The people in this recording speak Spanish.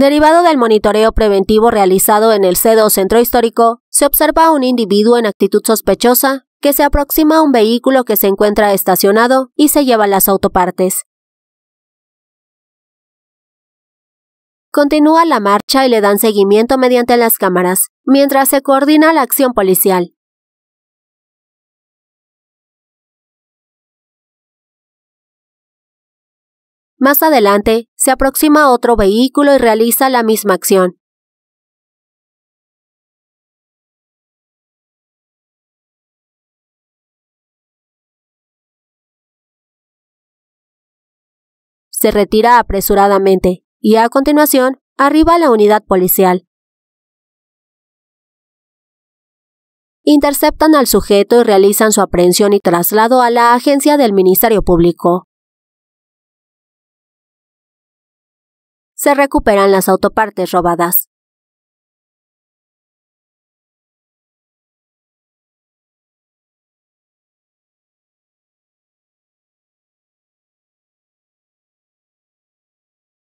Derivado del monitoreo preventivo realizado en el C2 Centro Histórico, se observa a un individuo en actitud sospechosa que se aproxima a un vehículo que se encuentra estacionado y se lleva las autopartes. Continúa la marcha y le dan seguimiento mediante las cámaras, mientras se coordina la acción policial. Más adelante, se aproxima otro vehículo y realiza la misma acción. Se retira apresuradamente y a continuación arriba a la unidad policial. Interceptan al sujeto y realizan su aprehensión y traslado a la agencia del Ministerio Público. se recuperan las autopartes robadas.